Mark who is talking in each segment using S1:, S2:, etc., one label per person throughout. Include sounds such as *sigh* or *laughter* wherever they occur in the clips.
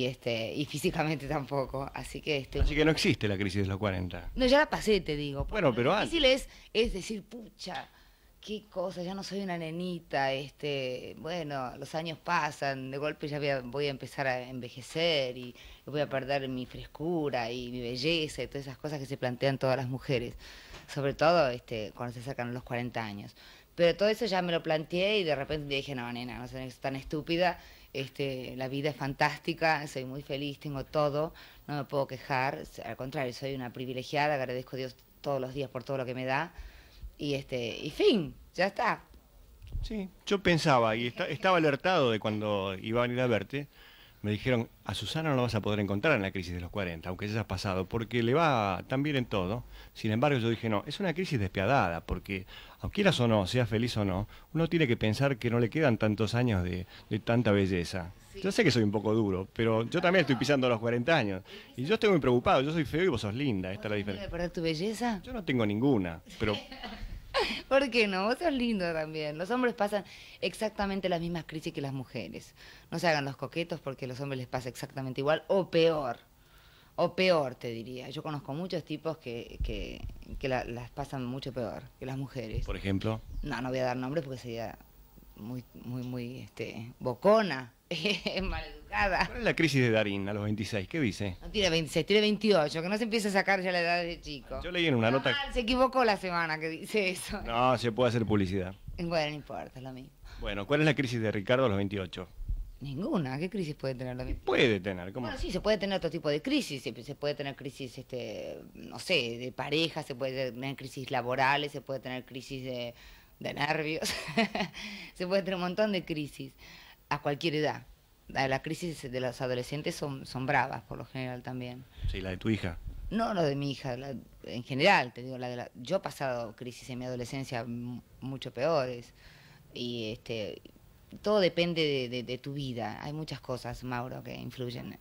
S1: y, este, y físicamente *laughs* tampoco. Así que este, que no
S2: existe la crisis de los 40.
S1: No, ya la pasé, te digo.
S2: Bueno, pero antes
S1: es, decir, pucha, qué cosa, ya no soy una nenita, este, bueno, los años pasan, de golpe ya voy a, empezar a envejecer y voy a perder mi frescura y mi belleza y todas esas cosas que se plantean todas las mujeres, sobre todo este, cuando se sacan los 40 años. Pero todo eso ya me lo planteé y de repente dije, no, nena, no seas tan estúpida, este, la vida es fantástica, soy muy feliz, tengo todo, no me puedo quejar, al contrario, soy una privilegiada, agradezco a Dios todos los días por todo lo que me da y este y fin, ya está.
S2: Sí, yo pensaba y estaba alertado de cuando iba a venir a verte me dijeron, a Susana no la vas a poder encontrar en la crisis de los 40, aunque ya ha pasado, porque le va tan bien en todo. Sin embargo, yo dije, no, es una crisis despiadada, porque aunque quieras o no, seas feliz o no, uno tiene que pensar que no le quedan tantos años de, tanta belleza. Yo sé que soy un poco duro, pero yo también estoy pisando los 40 años. Y yo estoy muy preocupado, yo soy feo y vos sos linda, esta es la diferencia. ¿Puedes perder tu belleza? Yo no tengo ninguna, pero... *laughs*
S1: *laughs* ¿Por qué no? Vos sos lindo también. Los hombres pasan exactamente las mismas crisis que las mujeres. No se hagan los coquetos porque a los hombres les pasa exactamente igual o peor. O peor, te diría. Yo conozco muchos tipos que, que, que las pasan mucho peor que las mujeres. Por ejemplo. No, no voy a dar nombres porque sería muy, muy, muy
S2: este, bocona, *laughs* maleducada. ¿Cuál es la crisis de Darín a los 26? ¿Qué dice?
S1: No tiene 26, tiene 28, que no se empieza a sacar ya la edad de chico. Yo
S2: leí en una nota... Ah,
S1: se equivocó la semana que dice eso. No,
S2: se puede hacer publicidad.
S1: Bueno, no importa, es lo
S2: mismo. Bueno, ¿cuál es la crisis de Ricardo a los 28?
S1: Ninguna, ¿qué crisis puede tener la
S2: Puede tener, ¿cómo? Bueno,
S1: sí, se puede tener otro tipo de crisis, se, se, puede tener crisis, este, no sé, de pareja, se puede tener crisis laborales, se puede tener crisis de de nervios, *laughs* se puede tener un montón de crisis a cualquier edad. Ah, las crisis de los adolescentes son, son bravas por lo general también.
S2: Sí, la de tu hija.
S1: No, no de mi hija, en general, te digo, la de yo he pasado crisis en mi adolescencia mucho peores. Y este, todo depende de, tu vida. Hay muchas cosas, Mauro, que influyen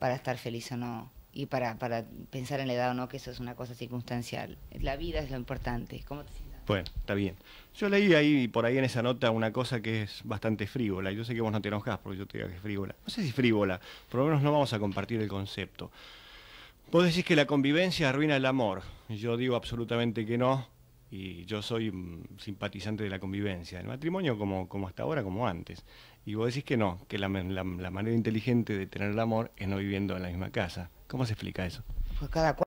S1: para estar feliz o no. Y para, para pensar en la edad o no, que eso es una cosa circunstancial. La vida es lo importante.
S2: Bueno, está bien. Yo leí ahí, por ahí en esa nota, una cosa que es bastante frívola. Yo sé que vos no te enojás porque yo te digo que es frívola. No sé si frívola, por lo menos no vamos a compartir el concepto. Vos decís que la convivencia arruina el amor. Yo digo absolutamente que no. Y yo soy mm, simpatizante de la convivencia, el matrimonio como, como hasta ahora, como antes. Y vos decís que no, que la, manera inteligente de tener el amor es no viviendo en la misma casa. ¿Cómo se explica eso?
S1: Pues cada